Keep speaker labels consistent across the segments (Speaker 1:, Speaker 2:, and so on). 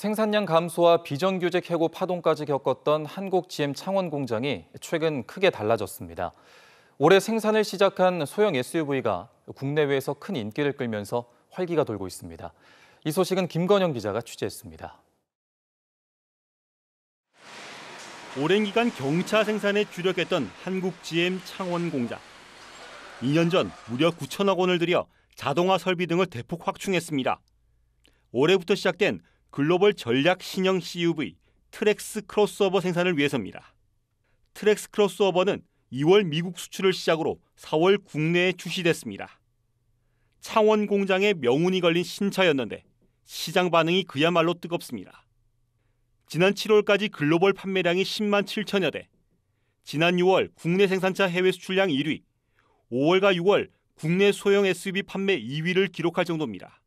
Speaker 1: 생산량 감소와 비정규직 해고 파동까지 겪었던 한국 GM 창원 공장이 최근 크게 달라졌습니다. 올해 생산을 시작한 소형 SUV가 국내외에서 큰 인기를 끌면서 활기가 돌고 있습니다. 이 소식은 김건영 기자가 취재했습니다. 오랜 기간
Speaker 2: 경차 생산에 주력했던 한국 GM 창원 공장. 2년 전 무려 9천억 원을 들여 자동화 설비 등을 대폭 확충했습니다. 올해부터 시작된 글로벌 전략 신형 CUV 트렉스 크로스오버 생산을 위해서입니다. 트렉스 크로스오버는 2월 미국 수출을 시작으로 4월 국내에 출시됐습니다. 창원 공장에 명운이 걸린 신차였는데 시장 반응이 그야말로 뜨겁습니다. 지난 7월까지 글로벌 판매량이 10만 7천여 대, 지난 6월 국내 생산차 해외 수출량 1위, 5월과 6월 국내 소형 SUV 판매 2위를 기록할 정도입니다.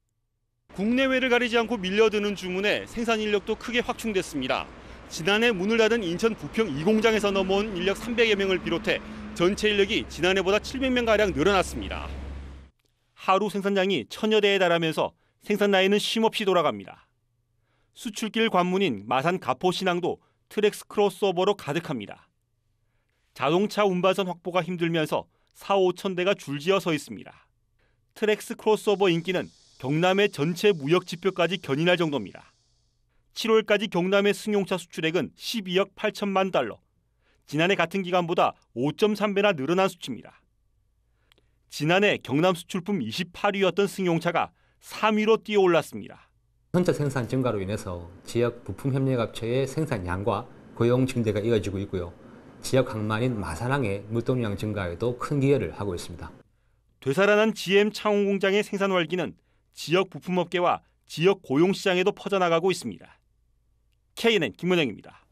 Speaker 2: 국내외를 가리지 않고 밀려드는 주문에 생산 인력도 크게 확충됐습니다. 지난해 문을 닫은 인천 부평 2공장에서 넘어온 인력 300여 명을 비롯해 전체 인력이 지난해보다 700명가량 늘어났습니다. 하루 생산량이 천여 대에 달하면서 생산 라인은 쉼없이 돌아갑니다. 수출길 관문인 마산 가포신항도 트랙스 크로스오버로 가득합니다. 자동차 운반선 확보가 힘들면서 4, 5천 대가 줄지어 서 있습니다. 트랙스 크로스오버 인기는 경남의 전체 무역 지표까지 견인할 정도입니다. 7월까지 경남의 승용차 수출액은 12억 8천만 달러, 지난해 같은 기간보다 5.3배나 늘어난 수치입니다. 지난해
Speaker 3: 경남 수출품 28위였던 승용차가 3위로 뛰어올랐습니다. 현재 생산 증가로 인해서 지역 부품 협력업체의 생산량과 고용 증대가 이어지고 있고요. 지역 항만인 마산항의 물동량 증가에도 큰 기여를 하고 있습니다. 되살아난 GM 창원 공장의 생산 활기는 지역 부품업계와 지역 고용시장에도
Speaker 2: 퍼져나가고 있습니다. KNN 김문영입니다.